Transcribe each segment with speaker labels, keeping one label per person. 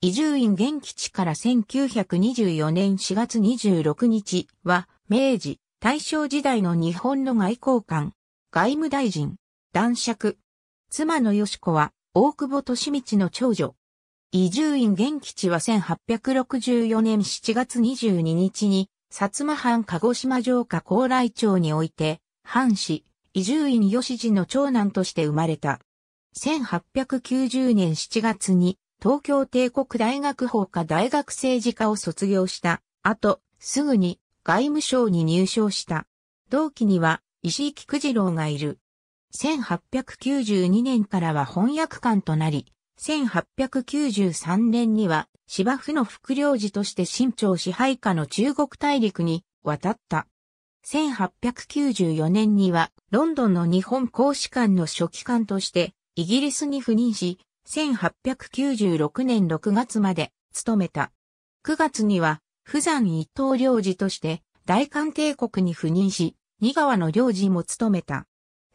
Speaker 1: 伊住院元吉から1924年4月26日は、明治、大正時代の日本の外交官、外務大臣、男爵。妻のよし子は、大久保利道の長女。伊住院現吉は1864年7月22日に、薩摩藩鹿児島城下高麗町において、藩士、伊住院義次の長男として生まれた。1890年7月に東京帝国大学法科大学政治科を卒業した後、すぐに外務省に入省した。同期には石井菊次郎がいる。1892年からは翻訳官となり、1893年には芝生の副領事として新朝支配下の中国大陸に渡った。1894年にはロンドンの日本公使館の書記官としてイギリスに赴任し、1896年6月まで務めた。9月には、富山一等領事として大韓帝国に赴任し、二川の領事も務めた。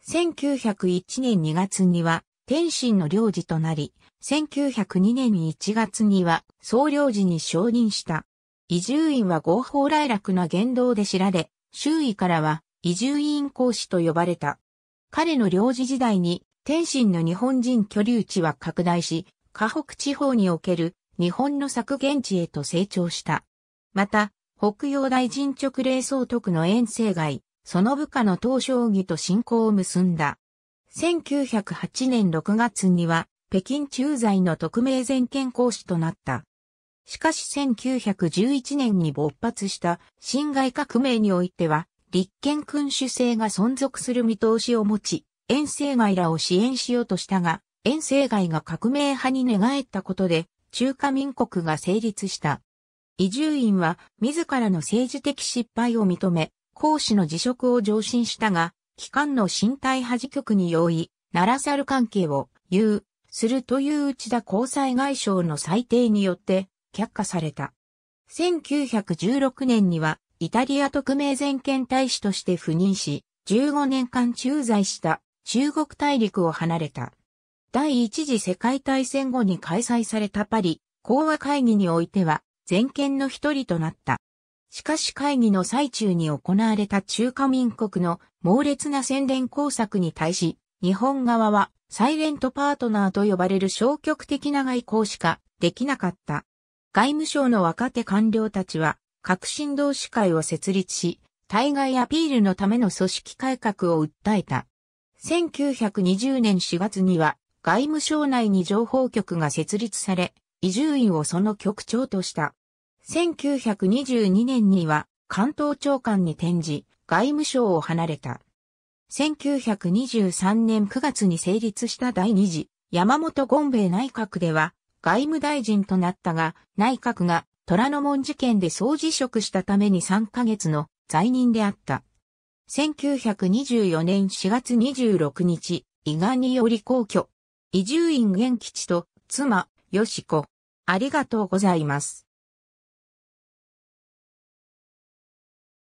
Speaker 1: 1901年2月には、天津の領事となり、1902年1月には総領事に承認した。移住院は合法来楽な言動で知られ、周囲からは移住院講師と呼ばれた。彼の領事時代に天津の日本人居留地は拡大し、河北地方における日本の削減地へと成長した。また、北洋大臣直令総督の遠征外、その部下の東将儀と信仰を結んだ。1908年6月には、北京駐在の特命全権講師となった。しかし1911年に勃発した辛亥革命においては、立憲君主制が存続する見通しを持ち、遠征外らを支援しようとしたが、遠征外が革命派に寝返ったことで、中華民国が成立した。移住院は自らの政治的失敗を認め、講師の辞職を上申したが、機関の身体派事局に用意、ならざる関係を、有、するという内田交際外相の裁定によって、却下された。1916年には、イタリア特命全権大使として赴任し、15年間駐在した。中国大陸を離れた。第一次世界大戦後に開催されたパリ講和会議においては、全権の一人となった。しかし会議の最中に行われた中華民国の猛烈な宣伝工作に対し、日本側はサイレントパートナーと呼ばれる消極的な外交しかできなかった。外務省の若手官僚たちは革新同士会を設立し、対外アピールのための組織改革を訴えた。1920年4月には外務省内に情報局が設立され、移住院をその局長とした。1922年には関東長官に転じ、外務省を離れた。1923年9月に成立した第2次山本権兵衛内閣では外務大臣となったが、内閣が虎ノ門事件で総辞職したために3ヶ月の在任であった。1924年4月26日、伊賀により皇居、伊集院元吉と、妻、よしこ。ありがとうございます。